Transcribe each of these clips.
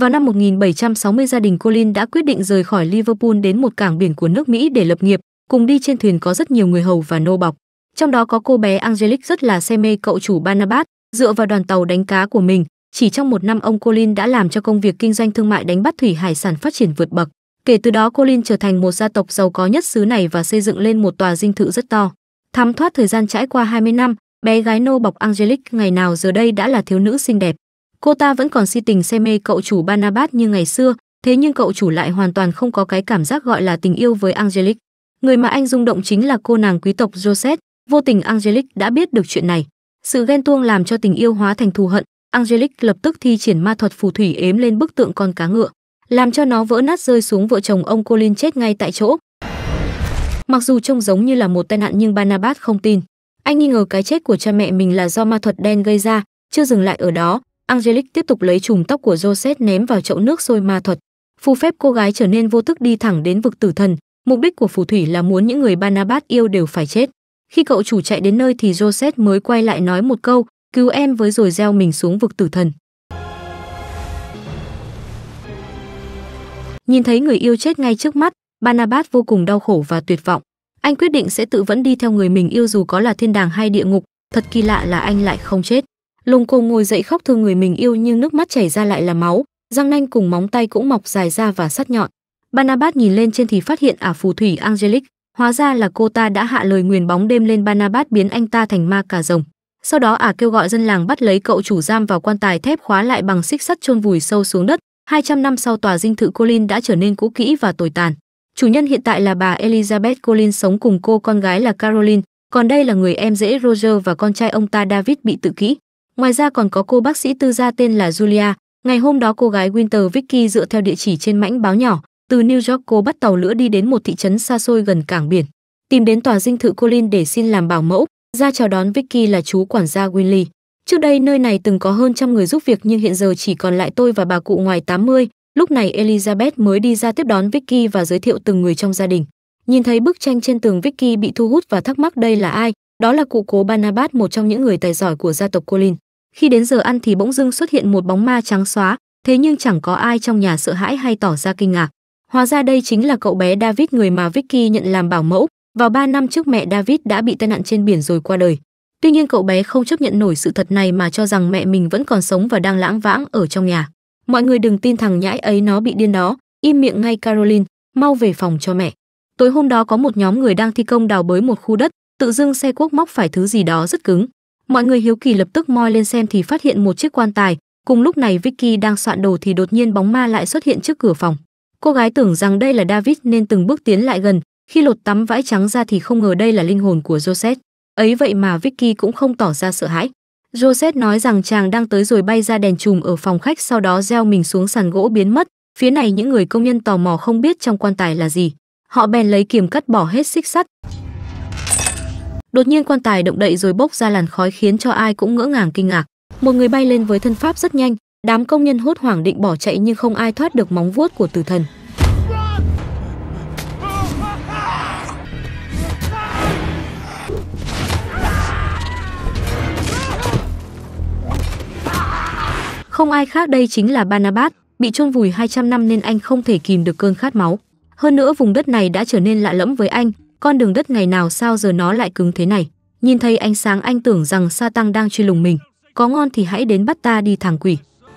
Vào năm 1760 gia đình Colin đã quyết định rời khỏi Liverpool đến một cảng biển của nước Mỹ để lập nghiệp, cùng đi trên thuyền có rất nhiều người hầu và nô bọc. Trong đó có cô bé Angelic rất là say mê cậu chủ Barnabas, dựa vào đoàn tàu đánh cá của mình, chỉ trong một năm ông Colin đã làm cho công việc kinh doanh thương mại đánh bắt thủy hải sản phát triển vượt bậc. Kể từ đó Colin trở thành một gia tộc giàu có nhất xứ này và xây dựng lên một tòa dinh thự rất to. Thám thoát thời gian trải qua 20 năm, bé gái nô bọc Angelic ngày nào giờ đây đã là thiếu nữ xinh đẹp. Cô ta vẫn còn si tình say mê cậu chủ Barnabas như ngày xưa, thế nhưng cậu chủ lại hoàn toàn không có cái cảm giác gọi là tình yêu với Angelic. Người mà anh rung động chính là cô nàng quý tộc Joseph, vô tình Angelic đã biết được chuyện này. Sự ghen tuông làm cho tình yêu hóa thành thù hận, Angelic lập tức thi triển ma thuật phù thủy ếm lên bức tượng con cá ngựa, làm cho nó vỡ nát rơi xuống vợ chồng ông Colin chết ngay tại chỗ. Mặc dù trông giống như là một tai nạn nhưng Barnabas không tin. Anh nghi ngờ cái chết của cha mẹ mình là do ma thuật đen gây ra, chưa dừng lại ở đó, Angelic tiếp tục lấy chùm tóc của Joseph ném vào chậu nước sôi ma thuật, phù phép cô gái trở nên vô thức đi thẳng đến vực tử thần. Mục đích của phù thủy là muốn những người Banabat yêu đều phải chết. Khi cậu chủ chạy đến nơi thì Joseph mới quay lại nói một câu, cứu em với rồi gieo mình xuống vực tử thần. Nhìn thấy người yêu chết ngay trước mắt, Banabat vô cùng đau khổ và tuyệt vọng. Anh quyết định sẽ tự vẫn đi theo người mình yêu dù có là thiên đàng hay địa ngục, thật kỳ lạ là anh lại không chết lông cô ngồi dậy khóc thương người mình yêu nhưng nước mắt chảy ra lại là máu răng nanh cùng móng tay cũng mọc dài ra và sắc nhọn barnabas nhìn lên trên thì phát hiện ả phù thủy angelic hóa ra là cô ta đã hạ lời nguyền bóng đêm lên barnabas biến anh ta thành ma cà rồng sau đó ả kêu gọi dân làng bắt lấy cậu chủ giam vào quan tài thép khóa lại bằng xích sắt chôn vùi sâu xuống đất 200 năm sau tòa dinh thự Colin đã trở nên cũ kỹ và tồi tàn. Chủ nhân hiện tại là bà Elizabeth Colin sống cùng cô con gái là Caroline, còn đây là người em rể Roger và con trai ông ta David bị tự kỷ. Ngoài ra còn có cô bác sĩ tư gia tên là Julia. Ngày hôm đó cô gái Winter Vicky dựa theo địa chỉ trên mảnh báo nhỏ, từ New York cô bắt tàu lửa đi đến một thị trấn xa xôi gần cảng biển, tìm đến tòa dinh thự Colin để xin làm bảo mẫu, ra chào đón Vicky là chú quản gia Winley. Trước đây nơi này từng có hơn trăm người giúp việc nhưng hiện giờ chỉ còn lại tôi và bà cụ ngoài 80. Lúc này Elizabeth mới đi ra tiếp đón Vicky và giới thiệu từng người trong gia đình. Nhìn thấy bức tranh trên tường Vicky bị thu hút và thắc mắc đây là ai, đó là cụ cố Barnabas một trong những người tài giỏi của gia tộc Colin. Khi đến giờ ăn thì bỗng dưng xuất hiện một bóng ma trắng xóa, thế nhưng chẳng có ai trong nhà sợ hãi hay tỏ ra kinh ngạc. Hóa ra đây chính là cậu bé David người mà Vicky nhận làm bảo mẫu. Vào 3 năm trước mẹ David đã bị tai nạn trên biển rồi qua đời. Tuy nhiên cậu bé không chấp nhận nổi sự thật này mà cho rằng mẹ mình vẫn còn sống và đang lãng vãng ở trong nhà. Mọi người đừng tin thằng nhãi ấy nó bị điên đó, im miệng ngay Caroline, mau về phòng cho mẹ. Tối hôm đó có một nhóm người đang thi công đào bới một khu đất, tự dưng xe cuốc móc phải thứ gì đó rất cứng mọi người hiếu kỳ lập tức moi lên xem thì phát hiện một chiếc quan tài cùng lúc này vicky đang soạn đồ thì đột nhiên bóng ma lại xuất hiện trước cửa phòng cô gái tưởng rằng đây là david nên từng bước tiến lại gần khi lột tắm vãi trắng ra thì không ngờ đây là linh hồn của joseph ấy vậy mà vicky cũng không tỏ ra sợ hãi joseph nói rằng chàng đang tới rồi bay ra đèn chùm ở phòng khách sau đó gieo mình xuống sàn gỗ biến mất phía này những người công nhân tò mò không biết trong quan tài là gì họ bèn lấy kiềm cắt bỏ hết xích sắt đột nhiên quan tài động đậy rồi bốc ra làn khói khiến cho ai cũng ngỡ ngàng kinh ngạc một người bay lên với thân pháp rất nhanh đám công nhân hốt hoảng định bỏ chạy nhưng không ai thoát được móng vuốt của tử thần Không ai khác đây chính là Barnabas, bị chôn vùi 200 năm nên anh không thể kìm được cơn khát máu. Hơn nữa vùng đất này đã trở nên lạ lẫm với anh, con đường đất ngày nào sao giờ nó lại cứng thế này nhìn thấy ánh sáng anh tưởng rằng sa tăng đang truy lùng mình có ngon thì hãy đến bắt ta đi thằng quỷ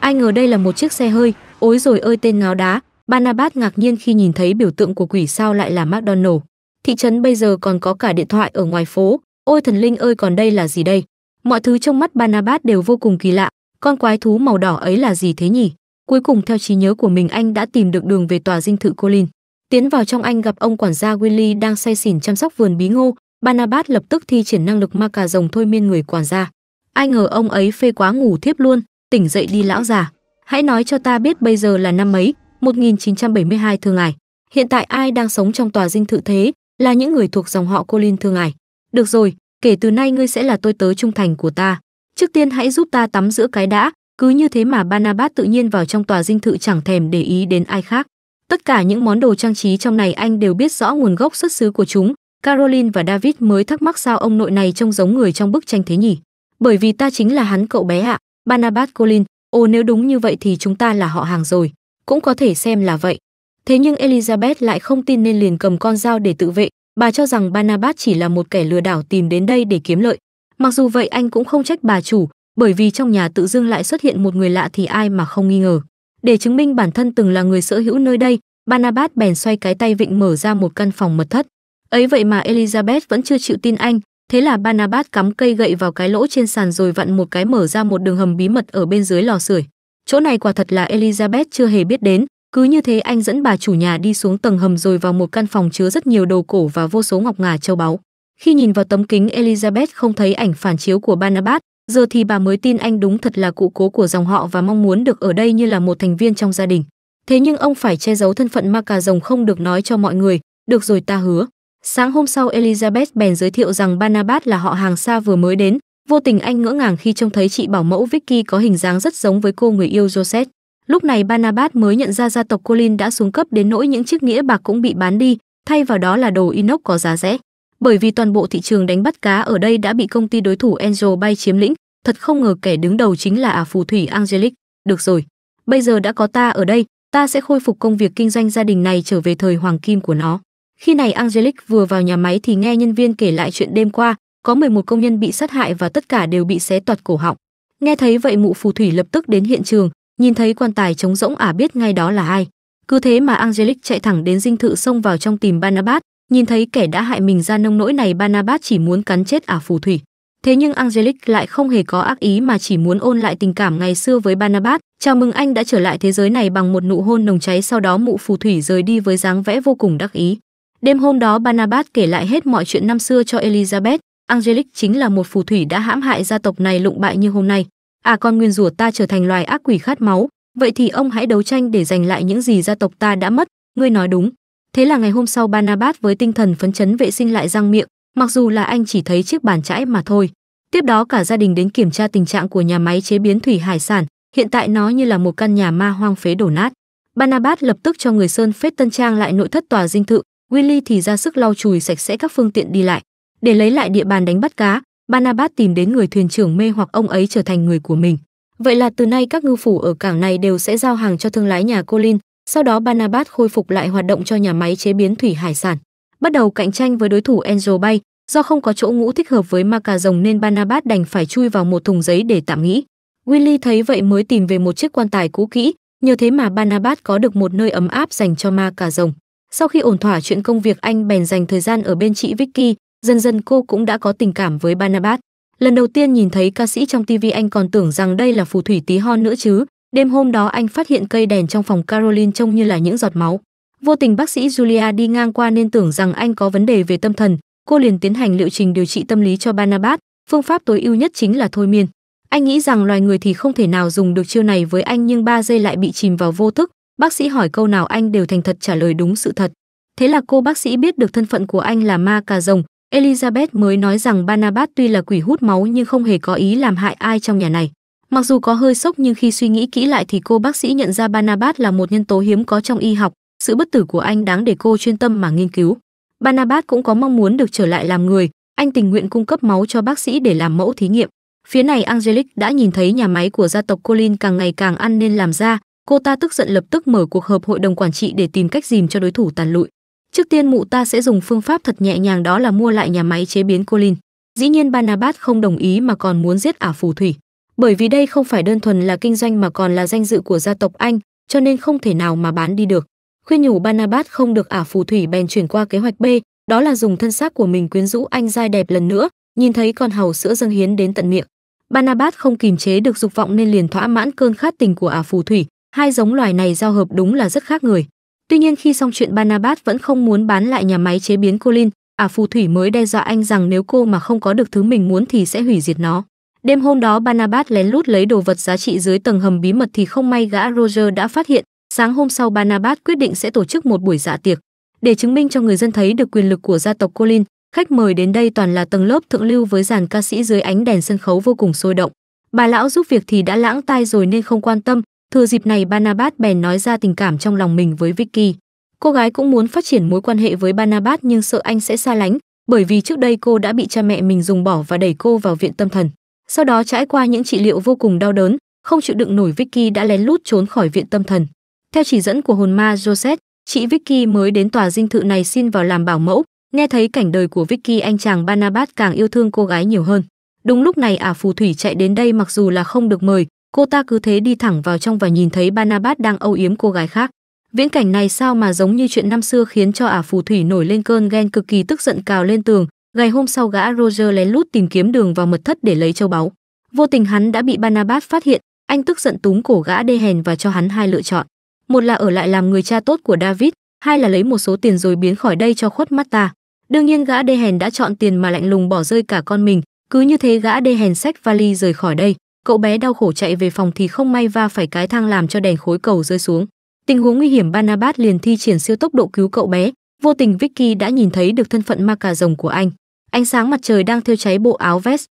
ai ngờ đây là một chiếc xe hơi ối rồi ơi tên ngáo đá banabat ngạc nhiên khi nhìn thấy biểu tượng của quỷ sao lại là mcdonald thị trấn bây giờ còn có cả điện thoại ở ngoài phố ôi thần linh ơi còn đây là gì đây mọi thứ trong mắt banabat đều vô cùng kỳ lạ con quái thú màu đỏ ấy là gì thế nhỉ cuối cùng theo trí nhớ của mình anh đã tìm được đường về tòa dinh thự colin Tiến vào trong anh gặp ông quản gia Willy đang say xỉn chăm sóc vườn bí ngô, Barnabas lập tức thi triển năng lực ma cà rồng thôi miên người quản gia. Ai ngờ ông ấy phê quá ngủ thiếp luôn, tỉnh dậy đi lão già. Hãy nói cho ta biết bây giờ là năm mấy, 1972 thương ngài. Hiện tại ai đang sống trong tòa dinh thự thế, là những người thuộc dòng họ Colin thương ngài. Được rồi, kể từ nay ngươi sẽ là tôi tớ trung thành của ta. Trước tiên hãy giúp ta tắm giữa cái đã, cứ như thế mà Barnabas tự nhiên vào trong tòa dinh thự chẳng thèm để ý đến ai khác. Tất cả những món đồ trang trí trong này anh đều biết rõ nguồn gốc xuất xứ của chúng. Caroline và David mới thắc mắc sao ông nội này trông giống người trong bức tranh thế nhỉ? Bởi vì ta chính là hắn cậu bé ạ, à, Barnabas Colin. Ồ nếu đúng như vậy thì chúng ta là họ hàng rồi, cũng có thể xem là vậy. Thế nhưng Elizabeth lại không tin nên liền cầm con dao để tự vệ, bà cho rằng Barnabas chỉ là một kẻ lừa đảo tìm đến đây để kiếm lợi. Mặc dù vậy anh cũng không trách bà chủ, bởi vì trong nhà tự dưng lại xuất hiện một người lạ thì ai mà không nghi ngờ. Để chứng minh bản thân từng là người sở hữu nơi đây, Barnabas bèn xoay cái tay vịnh mở ra một căn phòng mật thất. Ấy vậy mà Elizabeth vẫn chưa chịu tin anh, thế là Barnabas cắm cây gậy vào cái lỗ trên sàn rồi vặn một cái mở ra một đường hầm bí mật ở bên dưới lò sưởi. Chỗ này quả thật là Elizabeth chưa hề biết đến, cứ như thế anh dẫn bà chủ nhà đi xuống tầng hầm rồi vào một căn phòng chứa rất nhiều đồ cổ và vô số ngọc ngà châu báu. Khi nhìn vào tấm kính Elizabeth không thấy ảnh phản chiếu của Barnabas, giờ thì bà mới tin anh đúng thật là cụ cố của dòng họ và mong muốn được ở đây như là một thành viên trong gia đình. Thế nhưng ông phải che giấu thân phận ma cà rồng không được nói cho mọi người, được rồi ta hứa. Sáng hôm sau Elizabeth bèn giới thiệu rằng Barnabas là họ hàng xa vừa mới đến, vô tình anh ngỡ ngàng khi trông thấy chị bảo mẫu Vicky có hình dáng rất giống với cô người yêu Joseph. Lúc này Barnabas mới nhận ra gia tộc Colin đã xuống cấp đến nỗi những chiếc nghĩa bạc cũng bị bán đi, thay vào đó là đồ inox có giá rẻ. Bởi vì toàn bộ thị trường đánh bắt cá ở đây đã bị công ty đối thủ Angel Bay chiếm lĩnh, thật không ngờ kẻ đứng đầu chính là à phù thủy Angelic. Được rồi, bây giờ đã có ta ở đây, ta sẽ khôi phục công việc kinh doanh gia đình này trở về thời hoàng kim của nó. Khi này Angelic vừa vào nhà máy thì nghe nhân viên kể lại chuyện đêm qua, có 11 công nhân bị sát hại và tất cả đều bị xé toạt cổ họng. Nghe thấy vậy mụ phù thủy lập tức đến hiện trường, nhìn thấy quan tài trống rỗng ả biết ngay đó là ai. Cứ thế mà Angelic chạy thẳng đến dinh thự xông vào trong tìm banabat nhìn thấy kẻ đã hại mình ra nông nỗi này banabat chỉ muốn cắn chết ả phù thủy. Thế nhưng Angelic lại không hề có ác ý mà chỉ muốn ôn lại tình cảm ngày xưa với Barnabas, chào mừng anh đã trở lại thế giới này bằng một nụ hôn nồng cháy sau đó mụ phù thủy rời đi với dáng vẽ vô cùng đắc ý. Đêm hôm đó Barnabas kể lại hết mọi chuyện năm xưa cho Elizabeth, Angelic chính là một phù thủy đã hãm hại gia tộc này lụng bại như hôm nay. À con nguyên rủa ta trở thành loài ác quỷ khát máu, vậy thì ông hãy đấu tranh để giành lại những gì gia tộc ta đã mất, ngươi nói đúng. Thế là ngày hôm sau Barnabas với tinh thần phấn chấn vệ sinh lại răng miệng, mặc dù là anh chỉ thấy chiếc bàn chãi mà thôi. Tiếp đó cả gia đình đến kiểm tra tình trạng của nhà máy chế biến thủy hải sản, hiện tại nó như là một căn nhà ma hoang phế đổ nát. Banabat lập tức cho người sơn phết tân trang lại nội thất tòa dinh thự, Willy thì ra sức lau chùi sạch sẽ các phương tiện đi lại. Để lấy lại địa bàn đánh bắt cá, Banabat tìm đến người thuyền trưởng mê hoặc ông ấy trở thành người của mình. Vậy là từ nay các ngư phủ ở cảng này đều sẽ giao hàng cho thương lái nhà Colin, sau đó Banabat khôi phục lại hoạt động cho nhà máy chế biến thủy hải sản bắt đầu cạnh tranh với đối thủ Angel Bay, do không có chỗ ngủ thích hợp với ma cà rồng nên Barnabas đành phải chui vào một thùng giấy để tạm nghỉ. Willy thấy vậy mới tìm về một chiếc quan tài cũ kỹ, nhờ thế mà Barnabas có được một nơi ấm áp dành cho ma cà rồng. Sau khi ổn thỏa chuyện công việc anh bèn dành thời gian ở bên chị Vicky, dần dần cô cũng đã có tình cảm với Barnabas. Lần đầu tiên nhìn thấy ca sĩ trong TV anh còn tưởng rằng đây là phù thủy tí hon nữa chứ. Đêm hôm đó anh phát hiện cây đèn trong phòng Caroline trông như là những giọt máu. Vô tình bác sĩ Julia đi ngang qua nên tưởng rằng anh có vấn đề về tâm thần, cô liền tiến hành liệu trình điều trị tâm lý cho Barnabas, phương pháp tối ưu nhất chính là thôi miên. Anh nghĩ rằng loài người thì không thể nào dùng được chiêu này với anh nhưng ba giây lại bị chìm vào vô thức, bác sĩ hỏi câu nào anh đều thành thật trả lời đúng sự thật. Thế là cô bác sĩ biết được thân phận của anh là ma cà rồng, Elizabeth mới nói rằng Barnabas tuy là quỷ hút máu nhưng không hề có ý làm hại ai trong nhà này. Mặc dù có hơi sốc nhưng khi suy nghĩ kỹ lại thì cô bác sĩ nhận ra Barnabas là một nhân tố hiếm có trong y học, sự bất tử của anh đáng để cô chuyên tâm mà nghiên cứu. banabat cũng có mong muốn được trở lại làm người, anh tình nguyện cung cấp máu cho bác sĩ để làm mẫu thí nghiệm. Phía này Angelic đã nhìn thấy nhà máy của gia tộc Colin càng ngày càng ăn nên làm ra, cô ta tức giận lập tức mở cuộc họp hội đồng quản trị để tìm cách dìm cho đối thủ tàn lụi. Trước tiên mụ ta sẽ dùng phương pháp thật nhẹ nhàng đó là mua lại nhà máy chế biến Colin. Dĩ nhiên banabat không đồng ý mà còn muốn giết ả phù thủy, bởi vì đây không phải đơn thuần là kinh doanh mà còn là danh dự của gia tộc Anh, cho nên không thể nào mà bán đi được khuyên nhủ Banabat không được ả phù thủy bèn chuyển qua kế hoạch B, đó là dùng thân xác của mình quyến rũ anh giai đẹp lần nữa, nhìn thấy con hầu sữa dâng hiến đến tận miệng. Banabat không kìm chế được dục vọng nên liền thỏa mãn cơn khát tình của ả phù thủy, hai giống loài này giao hợp đúng là rất khác người. Tuy nhiên khi xong chuyện Banabat vẫn không muốn bán lại nhà máy chế biến Colin, ả phù thủy mới đe dọa anh rằng nếu cô mà không có được thứ mình muốn thì sẽ hủy diệt nó. Đêm hôm đó Banabat lén lút lấy đồ vật giá trị dưới tầng hầm bí mật thì không may gã Roger đã phát hiện, Sáng hôm sau Barnabas quyết định sẽ tổ chức một buổi dạ tiệc để chứng minh cho người dân thấy được quyền lực của gia tộc Colin. Khách mời đến đây toàn là tầng lớp thượng lưu với dàn ca sĩ dưới ánh đèn sân khấu vô cùng sôi động. Bà lão giúp việc thì đã lãng tai rồi nên không quan tâm, thừa dịp này Barnabas bèn nói ra tình cảm trong lòng mình với Vicky. Cô gái cũng muốn phát triển mối quan hệ với Barnabas nhưng sợ anh sẽ xa lánh, bởi vì trước đây cô đã bị cha mẹ mình dùng bỏ và đẩy cô vào viện tâm thần. Sau đó trải qua những trị liệu vô cùng đau đớn, không chịu đựng nổi Vicky đã lén lút trốn khỏi viện tâm thần. Theo chỉ dẫn của hồn ma Joseph, chị Vicky mới đến tòa dinh thự này xin vào làm bảo mẫu, nghe thấy cảnh đời của Vicky anh chàng Barnabas càng yêu thương cô gái nhiều hơn. Đúng lúc này ả phù thủy chạy đến đây mặc dù là không được mời, cô ta cứ thế đi thẳng vào trong và nhìn thấy Barnabas đang âu yếm cô gái khác. Viễn cảnh này sao mà giống như chuyện năm xưa khiến cho ả phù thủy nổi lên cơn ghen cực kỳ tức giận cào lên tường. Ngày hôm sau gã Roger lén lút tìm kiếm đường vào mật thất để lấy châu báu. Vô tình hắn đã bị Barnabas phát hiện, anh tức giận túm cổ gã đê hèn và cho hắn hai lựa chọn một là ở lại làm người cha tốt của David, hai là lấy một số tiền rồi biến khỏi đây cho khuất mắt ta. Đương nhiên gã đê hèn đã chọn tiền mà lạnh lùng bỏ rơi cả con mình, cứ như thế gã đê hèn xách vali rời khỏi đây. Cậu bé đau khổ chạy về phòng thì không may va phải cái thang làm cho đèn khối cầu rơi xuống. Tình huống nguy hiểm Barnabas liền thi triển siêu tốc độ cứu cậu bé, vô tình Vicky đã nhìn thấy được thân phận ma cà rồng của anh. Ánh sáng mặt trời đang thiêu cháy bộ áo vest.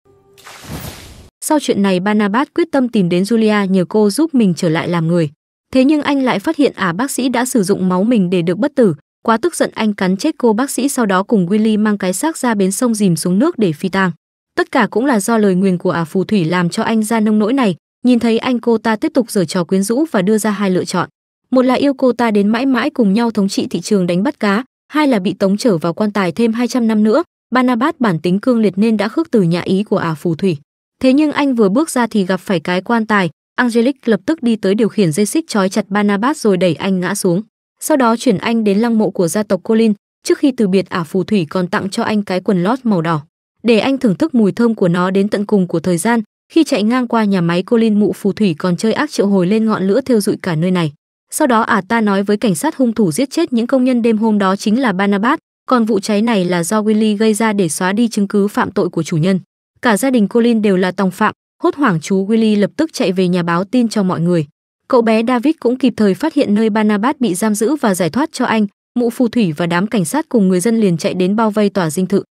Sau chuyện này Barnabas quyết tâm tìm đến Julia nhờ cô giúp mình trở lại làm người. Thế nhưng anh lại phát hiện ả à bác sĩ đã sử dụng máu mình để được bất tử, quá tức giận anh cắn chết cô bác sĩ sau đó cùng Willy mang cái xác ra bến sông dìm xuống nước để phi tang. Tất cả cũng là do lời nguyền của ả à phù thủy làm cho anh ra nông nỗi này, nhìn thấy anh cô ta tiếp tục giở trò quyến rũ và đưa ra hai lựa chọn. Một là yêu cô ta đến mãi mãi cùng nhau thống trị thị trường đánh bắt cá, hai là bị tống trở vào quan tài thêm 200 năm nữa. Banabat bản tính cương liệt nên đã khước từ nhà ý của ả à phù thủy. Thế nhưng anh vừa bước ra thì gặp phải cái quan tài, Angelic lập tức đi tới điều khiển dây xích trói chặt Barnabas rồi đẩy anh ngã xuống. Sau đó chuyển anh đến lăng mộ của gia tộc Colin, trước khi từ biệt ả phù thủy còn tặng cho anh cái quần lót màu đỏ, để anh thưởng thức mùi thơm của nó đến tận cùng của thời gian. Khi chạy ngang qua nhà máy Colin mụ phù thủy còn chơi ác triệu hồi lên ngọn lửa thiêu rụi cả nơi này. Sau đó ả ta nói với cảnh sát hung thủ giết chết những công nhân đêm hôm đó chính là Barnabas, còn vụ cháy này là do Willy gây ra để xóa đi chứng cứ phạm tội của chủ nhân. Cả gia đình Colin đều là tòng phạm, Hốt hoảng chú Willy lập tức chạy về nhà báo tin cho mọi người. Cậu bé David cũng kịp thời phát hiện nơi banabat bị giam giữ và giải thoát cho anh, mụ phù thủy và đám cảnh sát cùng người dân liền chạy đến bao vây tòa dinh thự.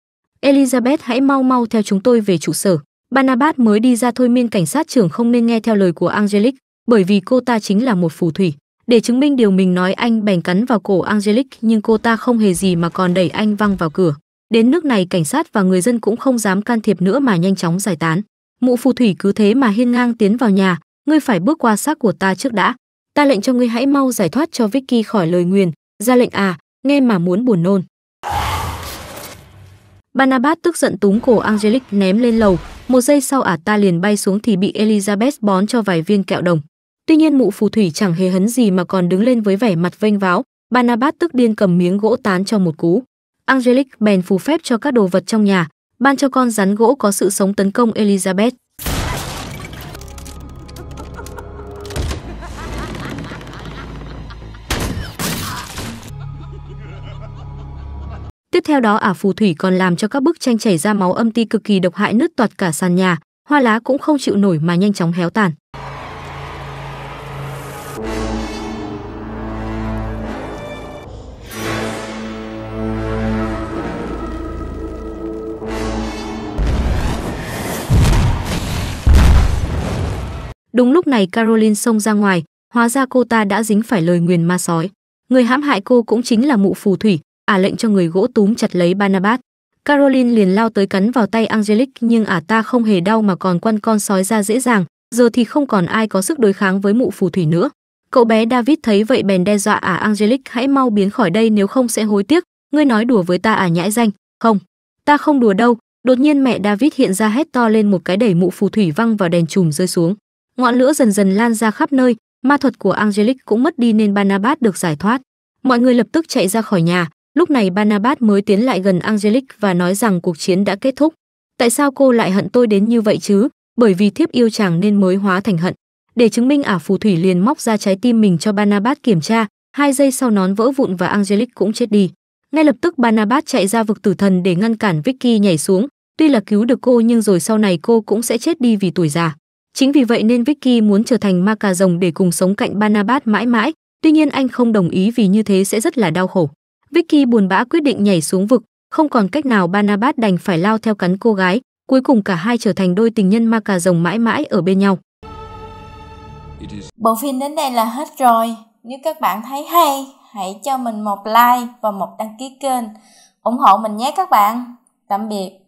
Elizabeth hãy mau mau theo chúng tôi về trụ sở. banabat mới đi ra thôi miên cảnh sát trưởng không nên nghe theo lời của Angelic, bởi vì cô ta chính là một phù thủy. Để chứng minh điều mình nói anh bèn cắn vào cổ Angelic nhưng cô ta không hề gì mà còn đẩy anh văng vào cửa. Đến nước này cảnh sát và người dân cũng không dám can thiệp nữa mà nhanh chóng giải tán. Mụ phù thủy cứ thế mà hiên ngang tiến vào nhà, ngươi phải bước qua xác của ta trước đã. Ta lệnh cho ngươi hãy mau giải thoát cho Vicky khỏi lời nguyền, ra lệnh à, nghe mà muốn buồn nôn. Banabat tức giận túm cổ Angelic ném lên lầu, một giây sau ả à ta liền bay xuống thì bị Elizabeth bón cho vài viên kẹo đồng. Tuy nhiên mụ phù thủy chẳng hề hấn gì mà còn đứng lên với vẻ mặt vênh váo, Banabat tức điên cầm miếng gỗ tán cho một cú. Angelic bèn phù phép cho các đồ vật trong nhà, ban cho con rắn gỗ có sự sống tấn công Elizabeth. Tiếp theo đó ả phù thủy còn làm cho các bức tranh chảy ra máu âm ti cực kỳ độc hại nứt toạt cả sàn nhà, hoa lá cũng không chịu nổi mà nhanh chóng héo tàn. Đúng lúc này Caroline xông ra ngoài, hóa ra cô ta đã dính phải lời nguyền ma sói. Người hãm hại cô cũng chính là mụ phù thủy, ả lệnh cho người gỗ túm chặt lấy Barnabas. Caroline liền lao tới cắn vào tay Angelic nhưng ả ta không hề đau mà còn quăn con sói ra dễ dàng, giờ thì không còn ai có sức đối kháng với mụ phù thủy nữa. Cậu bé David thấy vậy bèn đe dọa ả Angelic hãy mau biến khỏi đây nếu không sẽ hối tiếc, ngươi nói đùa với ta ả à nhãi danh, không, ta không đùa đâu. Đột nhiên mẹ David hiện ra hét to lên một cái đẩy mụ phù thủy văng vào đèn chùm rơi xuống. Ngọn lửa dần dần lan ra khắp nơi, ma thuật của Angelic cũng mất đi nên Barnabas được giải thoát. Mọi người lập tức chạy ra khỏi nhà, lúc này Barnabas mới tiến lại gần Angelic và nói rằng cuộc chiến đã kết thúc. Tại sao cô lại hận tôi đến như vậy chứ? Bởi vì thiếp yêu chàng nên mới hóa thành hận. Để chứng minh ả phù thủy liền móc ra trái tim mình cho Barnabas kiểm tra, hai giây sau nón vỡ vụn và Angelic cũng chết đi. Ngay lập tức Barnabas chạy ra vực tử thần để ngăn cản Vicky nhảy xuống, tuy là cứu được cô nhưng rồi sau này cô cũng sẽ chết đi vì tuổi già. Chính vì vậy nên Vicky muốn trở thành ma cà rồng để cùng sống cạnh Barnabas mãi mãi, tuy nhiên anh không đồng ý vì như thế sẽ rất là đau khổ. Vicky buồn bã quyết định nhảy xuống vực, không còn cách nào Barnabas đành phải lao theo cắn cô gái, cuối cùng cả hai trở thành đôi tình nhân ma cà rồng mãi mãi ở bên nhau. Bộ phim đến đây là hết rồi. Nếu các bạn thấy hay, hãy cho mình một like và một đăng ký kênh, ủng hộ mình nhé các bạn. Tạm biệt.